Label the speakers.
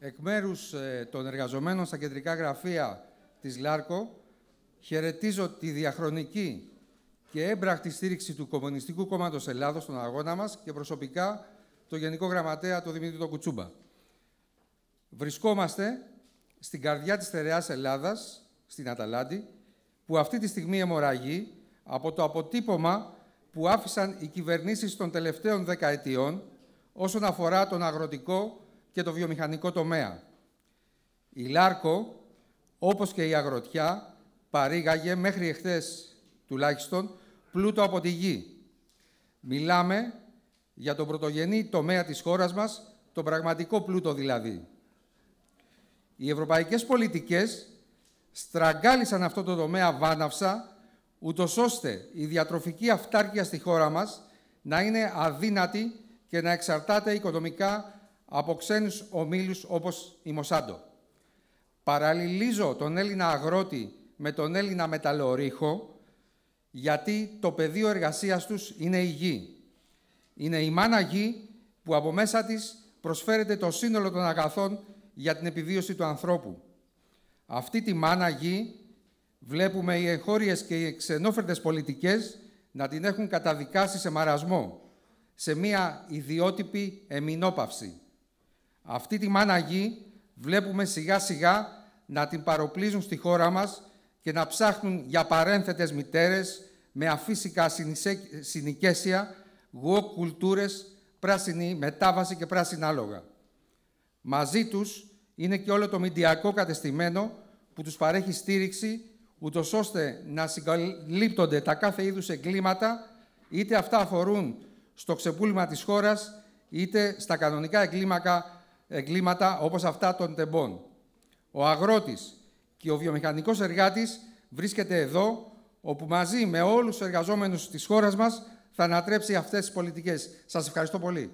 Speaker 1: Εκ μέρους ε, των εργαζομένων στα κεντρικά γραφεία της ΛΑΡΚΟ, χαιρετίζω τη διαχρονική και έμπρακτη στήριξη του Κομμουνιστικού Κόμματος Ελλάδος στον αγώνα μας και προσωπικά το Γενικό Γραμματέα, τον Δημήτρη Κουτσούμπα. Βρισκόμαστε στην καρδιά της στερεάς Ελλάδας, στην Αταλάντη, που αυτή τη στιγμή αιμορραγεί από το αποτύπωμα που άφησαν οι κυβερνήσεις των τελευταίων δεκαετιών όσον αφορά τον αγροτικό και το βιομηχανικό τομέα. Η Λάρκο, όπως και η Αγροτιά, παρήγαγε μέχρι εχθές τουλάχιστον πλούτο από τη γη. Μιλάμε για τον πρωτογενή τομέα της χώρας μας, τον πραγματικό πλούτο δηλαδή. Οι ευρωπαϊκές πολιτικές στραγγάλισαν αυτό το τομέα βάναυσα, ούτως ώστε η διατροφική αυτάρκεια στη χώρα μας να είναι αδύνατη και να εξαρτάται οικονομικά από ξένους ομίλους όπως η Μοσάντο. Παραλληλίζω τον Έλληνα αγρότη με τον Έλληνα Μεταλλορίχο, γιατί το πεδίο εργασίας τους είναι η γη. Είναι η μάνα γη που από μέσα της προσφέρεται το σύνολο των αγαθών για την επιβίωση του ανθρώπου. Αυτή τη μάνα γη βλέπουμε οι εγχώριες και οι ξενόφερτες πολιτικές να την έχουν καταδικάσει σε μαρασμό, σε μία ιδιότυπη εμεινόπαυση. Αυτή τη μάνα γη βλέπουμε σιγά σιγά να την παροπλίζουν στη χώρα μας και να ψάχνουν για παρένθετες μητέρες με αφύσικα συνοικέσια, γουόκ κουλτούρες, πράσινη μετάβαση και πράσινα λόγα. Μαζί τους είναι και όλο το μηντιακό κατεστημένο που τους παρέχει στήριξη ούτως ώστε να συγκαλύπτονται τα κάθε είδους εγκλήματα είτε αυτά αφορούν στο ξεπούλημα της χώρας είτε στα κανονικά εγκλήματα εγκλήματα όπως αυτά των τεμπών. Ο αγρότης και ο βιομηχανικός εργάτης βρίσκεται εδώ, όπου μαζί με όλους τους εργαζόμενους της χώρας μας θα ανατρέψει αυτές τις πολιτικές. Σας ευχαριστώ πολύ.